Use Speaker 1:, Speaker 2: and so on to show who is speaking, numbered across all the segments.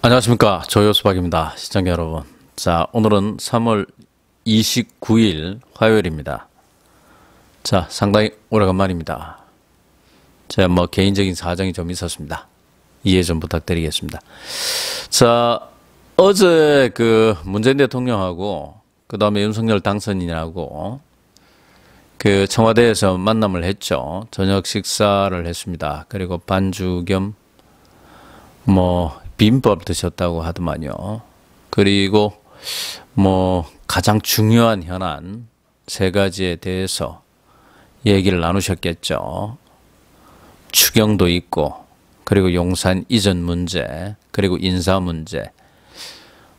Speaker 1: 안녕하십니까 조효수박입니다 시청자 여러분 자 오늘은 3월 29일 화요일입니다 자 상당히 오래간만입니다 제가 뭐 개인적인 사정이 좀 있었습니다 이해 좀 부탁드리겠습니다 자 어제 그 문재인 대통령하고 그 다음에 윤석열 당선인하고 그 청와대에서 만남을 했죠. 저녁 식사를 했습니다. 그리고 반주 겸뭐 비빔밥 드셨다고 하더만요. 그리고 뭐 가장 중요한 현안 세 가지에 대해서 얘기를 나누셨겠죠. 추경도 있고 그리고 용산 이전 문제 그리고 인사 문제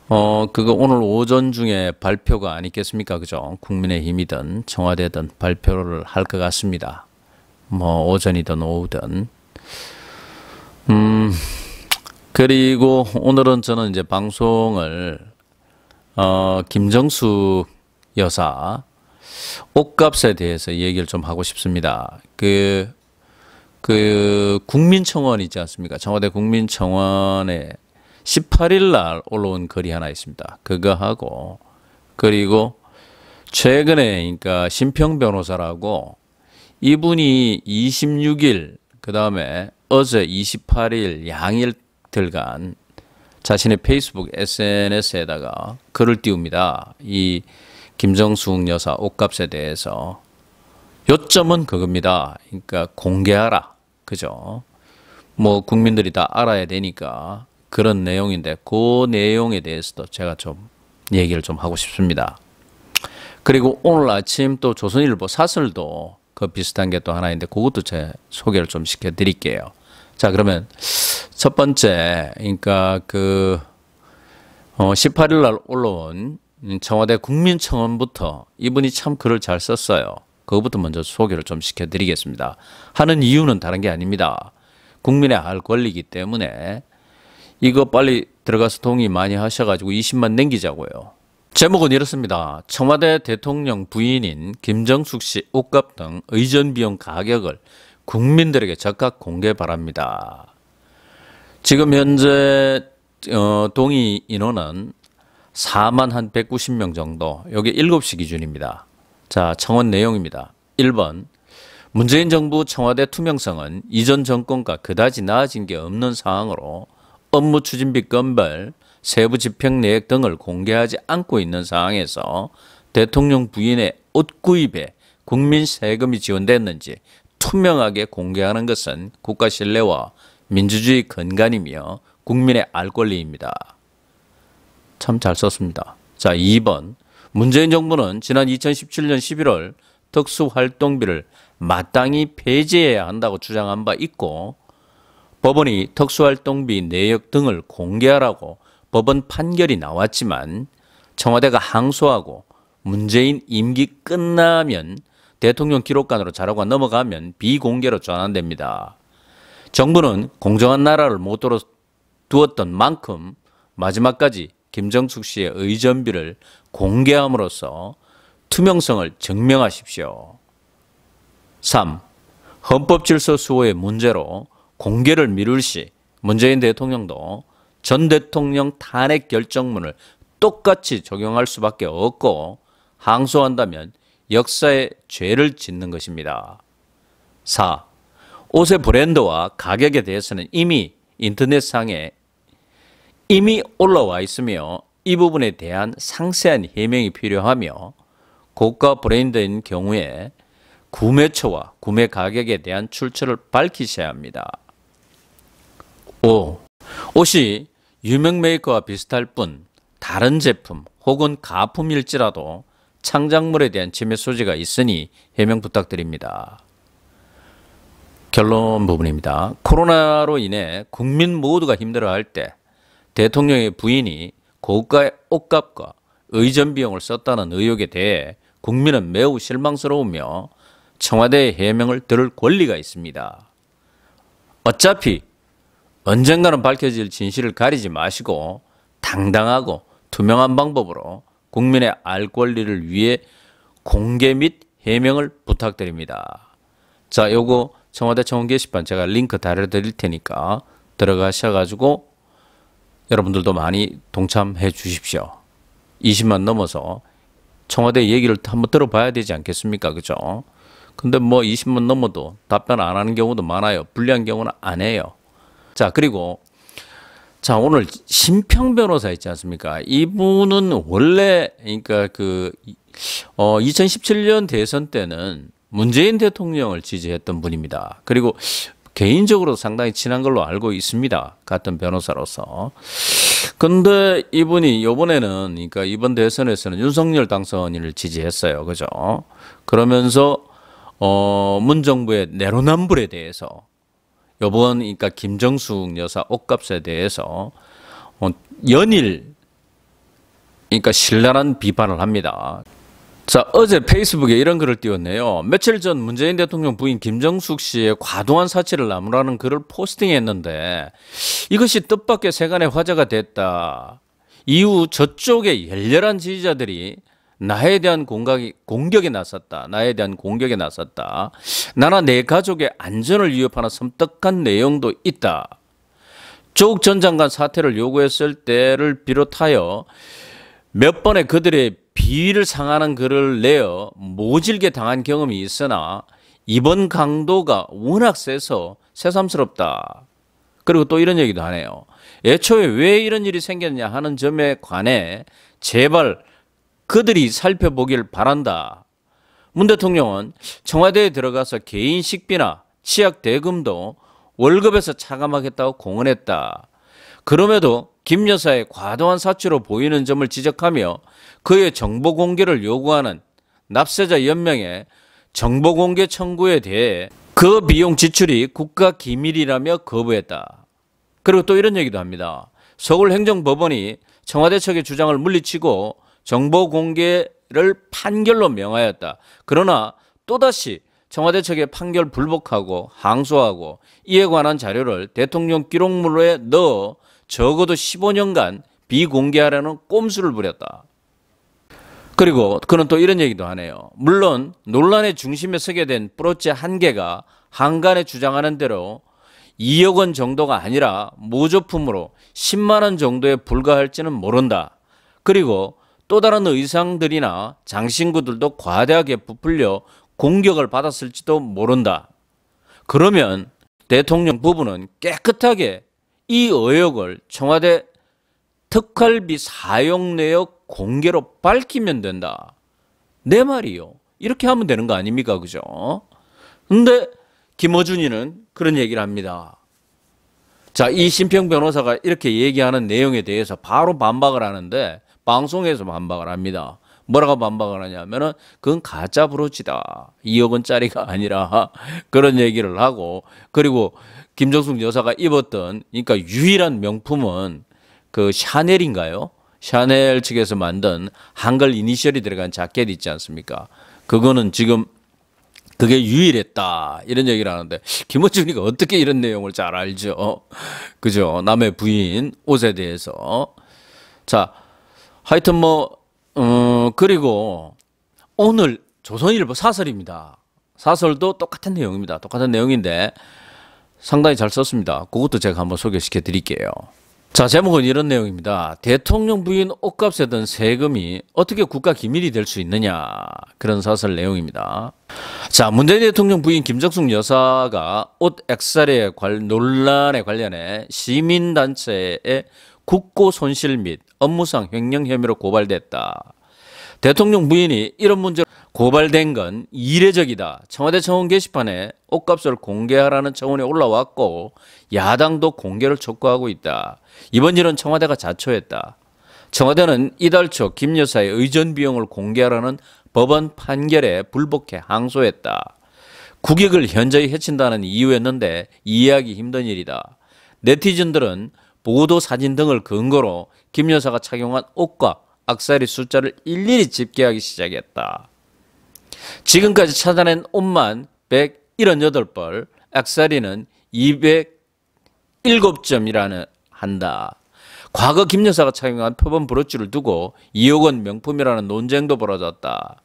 Speaker 1: 어, 그거 오늘 오전 중에 발표가 아니겠습니까? 그죠? 국민의힘이든 청와대든 발표를 할 것 같습니다. 뭐, 오전이든 오후든. 음, 그리고 오늘은 저는 이제 방송을, 어, 김정수 여사 옷값에 대해서 얘기를 좀 하고 싶습니다. 그, 그, 국민청원 있지 않습니까? 청와대 국민청원에 18일 날 올라온 글이 하나 있습니다. 그거하고 그리고 최근에 그러니까 심평 변호사라고 이분이 26일 그다음에 어제 28일 양일 들간 자신의 페이스북 SNS에다가 글을 띄웁니다. 이 김정숙 여사 옷값에 대해서 요점은 그겁니다. 그러니까 공개하라. 그죠? 뭐 국민들이 다 알아야 되니까 그런 내용인데 그 내용에 대해서도 제가 좀 얘기를 좀 하고 싶습니다. 그리고 오늘 아침 또 조선일보 사설도 그 비슷한 게 또 하나 인데 그것도 제 소개를 좀 시켜드릴게요. 자 그러면 첫 번째 그러니까 그 18일 어, 날 올라온 청와대 국민청원부터 이분이 참 글을 잘 썼어요. 그것부터 먼저 소개를 좀 시켜드리겠습니다. 하는 이유는 다른 게 아닙니다. 국민의 알 권리이기 때문에 이거 빨리 들어가서 동의 많이 하셔가지고 20만 남기자고요. 제목은 이렇습니다. 청와대 대통령 부인인 김정숙 씨 옷값 등 의전 비용 가격을 국민들에게 적각 공개 바랍니다. 지금 현재 어, 동의 인원은 4만 한 190명 정도. 여기 7시 기준입니다. 자, 청원 내용입니다. 1번. 문재인 정부 청와대 투명성은 이전 정권과 그다지 나아진 게 없는 상황으로 법무추진비 건발 세부 집행 내역 등을 공개하지 않고 있는 상황에서 대통령 부인의 옷 구입에 국민 세금이 지원됐는지 투명하게 공개하는 것은 국가 신뢰와 민주주의 근간이며 국민의 알 권리입니다. 참 잘 썼습니다. 자, 2번. 문재인 정부는 지난 2017년 11월 특수활동비를 마땅히 폐지해야 한다고 주장한 바 있고 법원이 특수활동비 내역 등을 공개하라고 법원 판결이 나왔지만 청와대가 항소하고 문재인 임기 끝나면 대통령 기록관으로 자료가 넘어가면 비공개로 전환됩니다. 정부는 공정한 나라를 모토로 두었던 만큼 마지막까지 김정숙 씨의 의전비를 공개함으로써 투명성을 증명하십시오. 3. 헌법 질서 수호의 문제로 공개를 미룰 시 문재인 대통령도 전 대통령 탄핵 결정문을 똑같이 적용할 수밖에 없고 항소한다면 역사에 죄를 짓는 것입니다. 4. 옷의 브랜드와 가격에 대해서는 이미 인터넷상에 이미 올라와 있으며 이 부분에 대한 상세한 해명이 필요하며 고가 브랜드인 경우에 구매처와 구매 가격에 대한 출처를 밝히셔야 합니다. 5. 옷이 유명 메이커와 비슷할 뿐 다른 제품 혹은 가품일지라도 창작물에 대한 침해 소지가 있으니 해명 부탁드립니다. 결론 부분입니다. 코로나로 인해 국민 모두가 힘들어할 때 대통령의 부인이 고가의 옷값과 의전 비용을 썼다는 의혹에 대해 국민은 매우 실망스러우며 청와대의 해명을 들을 권리가 있습니다. 어차피 언젠가는 밝혀질 진실을 가리지 마시고 당당하고 투명한 방법으로 국민의 알 권리를 위해 공개 및 해명을 부탁드립니다. 자, 요거 청와대 청원 게시판 제가 링크 달아드릴 테니까 들어가셔가지고 여러분들도 많이 동참해 주십시오. 20만 넘어서 청와대 얘기를 한번 들어봐야 되지 않겠습니까? 그죠? 근데 뭐 20만 넘어도 답변 안 하는 경우도 많아요. 불리한 경우는 안 해요. 자, 그리고 자, 오늘 심평 변호사 있지 않습니까? 이분은 원래 그러니까 그 어, 2017년 대선 때는 문재인 대통령을 지지했던 분입니다. 그리고 개인적으로 상당히 친한 걸로 알고 있습니다. 같은 변호사로서. 근데 이분이 요번에는 그러니까 이번 대선에서는 윤석열 당선인을 지지했어요. 그죠? 그러면서 어, 문 정부의 내로남불에 대해서 요번 그러니까 김정숙 여사 옷값에 대해서 어, 연일 그러니까 신랄한 비판을 합니다. 자, 어제 페이스북에 이런 글을 띄웠네요. 며칠 전 문재인 대통령 부인 김정숙 씨의 과도한 사치를 나무라는 글을 포스팅했는데 이것이 뜻밖의 세간의 화제가 됐다. 이후 저쪽에 열렬한 지지자들이 나에 대한 공격이, 공격에 나섰다. 나에 대한 공격에 나섰다. 나나 내 가족의 안전을 위협하는 섬뜩한 내용도 있다. 조국 전 장관 사퇴를 요구했을 때를 비롯하여 몇 번의 그들의 비위를 상하는 글을 내어 모질게 당한 경험이 있으나 이번 강도가 워낙 세서 새삼스럽다. 그리고 또 이런 얘기도 하네요. 애초에 왜 이런 일이 생겼냐 하는 점에 관해 제발 그들이 살펴보길 바란다. 문 대통령은 청와대에 들어가서 개인 식비나 치약 대금도 월급에서 차감하겠다고 공언했다. 그럼에도 김 여사의 과도한 사치로 보이는 점을 지적하며 그의 정보 공개를 요구하는 납세자 연명의 정보 공개 청구에 대해 그 비용 지출이 국가 기밀이라며 거부했다. 그리고 또 이런 얘기도 합니다. 서울행정법원이 청와대 측의 주장을 물리치고 정보 공개를 판결로 명하였다. 그러나 또다시 청와대 측의 판결 불복하고 항소하고 이에 관한 자료를 대통령 기록물로에 넣어 적어도 15년간 비공개하라는 꼼수를 부렸다. 그리고 그는 또 이런 얘기도 하네요. 물론 논란의 중심에 서게 된 브로치 한계가 한간에 주장하는 대로 2억 원 정도가 아니라 모조품으로 10만 원 정도에 불과할지는 모른다. 그리고 또 다른 의상들이나 장신구들도 과대하게 부풀려 공격을 받았을지도 모른다. 그러면 대통령 부부는 깨끗하게 이 의혹을 청와대 특활비 사용 내역 공개로 밝히면 된다. 내 말이요. 이렇게 하면 되는 거 아닙니까? 그죠? 근데 김어준이는 그런 얘기를 합니다. 자, 이신평 변호사가 이렇게 얘기하는 내용에 대해서 바로 반박을 하는데 방송에서 반박을 합니다. 뭐라고 반박을 하냐면은 그건 가짜 브로치다. 2억 원짜리가 아니라 그런 얘기를 하고 그리고 김정숙 여사가 입었던 그러니까 유일한 명품은 그 샤넬인가요? 샤넬 측에서 만든 한글 이니셜이 들어간 자켓 있지 않습니까? 그거는 지금 그게 유일했다 이런 얘기를 하는데 김원준이가 어떻게 이런 내용을 잘 알죠? 그죠? 남의 부인 옷에 대해서 자. 하여튼 뭐, 어, 그리고 오늘 조선일보 사설입니다. 사설도 똑같은 내용입니다. 똑같은 내용인데 상당히 잘 썼습니다. 그것도 제가 한번 소개시켜 드릴게요. 자, 제목은 이런 내용입니다. 대통령 부인 옷값에 든 세금이 어떻게 국가 기밀이 될 수 있느냐. 그런 사설 내용입니다. 자, 문재인 대통령 부인 김정숙 여사가 옷 액살에 관, 논란에 관련해 시민단체에 국고 손실 및 업무상 횡령 혐의로 고발됐다. 대통령 부인이 이런 문제로 고발된 건 이례적이다. 청와대 청원 게시판에 옷값을 공개하라는 청원이 올라왔고 야당도 공개를 촉구하고 있다. 이번 일은 청와대가 자초했다. 청와대는 이달 초 김 여사의 의전 비용을 공개하라는 법원 판결에 불복해 항소했다. 국익을 현저히 해친다는 이유였는데 이해하기 힘든 일이다. 네티즌들은 보도 사진 등을 근거로 김 여사가 착용한 옷과 악세사리 숫자를 일일이 집계하기 시작했다. 지금까지 찾아낸 옷만 178벌, 악세사리는 207점이라는 한다. 과거 김 여사가 착용한 표본 브로치를 두고 2억 원 명품이라는 논쟁도 벌어졌다.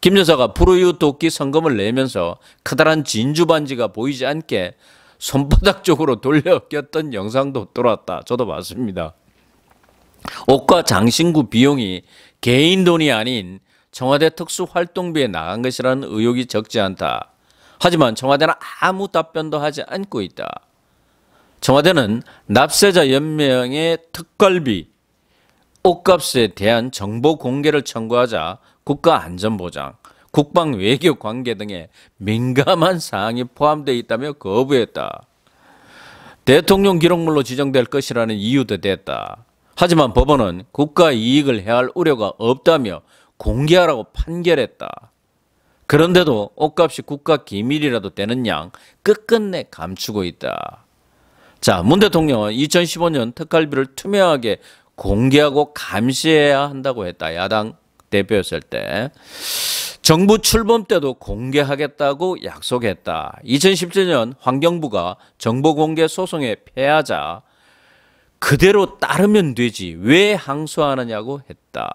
Speaker 1: 김 여사가 불우유 도끼 성금을 내면서 커다란 진주 반지가 보이지 않게 손바닥 쪽으로 돌려 꼈던 영상도 돌았다. 저도 봤습니다. 옷과 장신구 비용이 개인 돈이 아닌 청와대 특수활동비에 나간 것이라는 의혹이 적지 않다. 하지만 청와대는 아무 답변도 하지 않고 있다. 청와대는 납세자 연명의 특갈비, 옷값에 대한 정보 공개를 청구하자 국가안전보장, 국방 외교 관계 등의 민감한 사항이 포함되어 있다며 거부했다. 대통령 기록물로 지정될 것이라는 이유도 됐다. 하지만 법원은 국가 이익을 해할 우려가 없다며 공개하라고 판결했다. 그런데도 옷값이 국가 기밀이라도 되는 양 끝끝내 감추고 있다. 자, 문 대통령은 2015년 특활비를 투명하게 공개하고 감시해야 한다고 했다. 야당 대표였을 때. 정부 출범 때도 공개하겠다고 약속했다. 2017년 환경부가 정보공개 소송에 패하자 그대로 따르면 되지 왜 항소하느냐고 했다.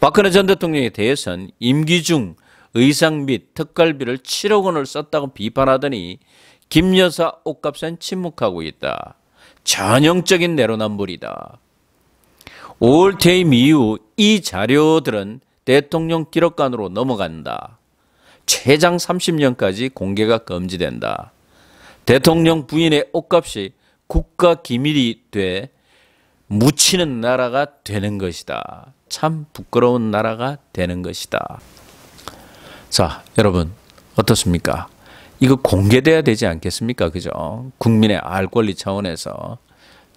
Speaker 1: 박근혜 전 대통령에 대해선 임기중 의상 및 특갈비를 7억 원을 썼다고 비판하더니 김 여사 옷값엔 침묵하고 있다. 전형적인 내로남불이다. 5월 퇴임 이후 이 자료들은 대통령 기록관으로 넘어간다. 최장 30년까지 공개가 금지된다. 대통령 부인의 옷값이 국가 기밀이 돼 묻히는 나라가 되는 것이다. 참 부끄러운 나라가 되는 것이다. 자, 여러분 어떻습니까? 이거 공개돼야 되지 않겠습니까? 그죠? 국민의 알 권리 차원에서.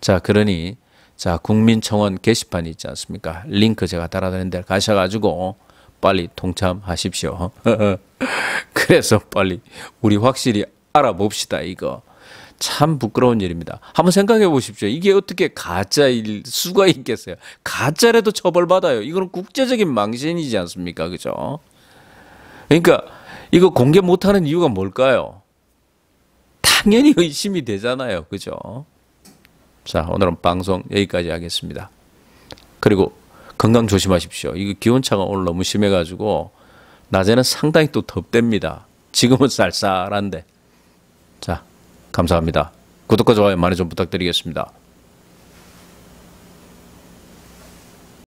Speaker 1: 자, 그러니 자, 국민청원 게시판이 있지 않습니까? 링크 제가 달아드린 데 가셔가지고 빨리 동참하십시오. 그래서 빨리 우리 확실히 알아봅시다, 이거. 참 부끄러운 일입니다. 한번 생각해 보십시오. 이게 어떻게 가짜일 수가 있겠어요? 가짜라도 처벌받아요. 이거는 국제적인 망신이지 않습니까? 그죠? 그러니까 이거 공개 못하는 이유가 뭘까요? 당연히 의심이 되잖아요. 그죠? 자, 오늘은 방송 여기까지 하겠습니다. 그리고 건강 조심하십시오. 이거 기온차가 오늘 너무 심해가지고 낮에는 상당히 또 덥답니다. 지금은 쌀쌀한데. 자, 감사합니다. 구독과 좋아요 많이 좀 부탁드리겠습니다.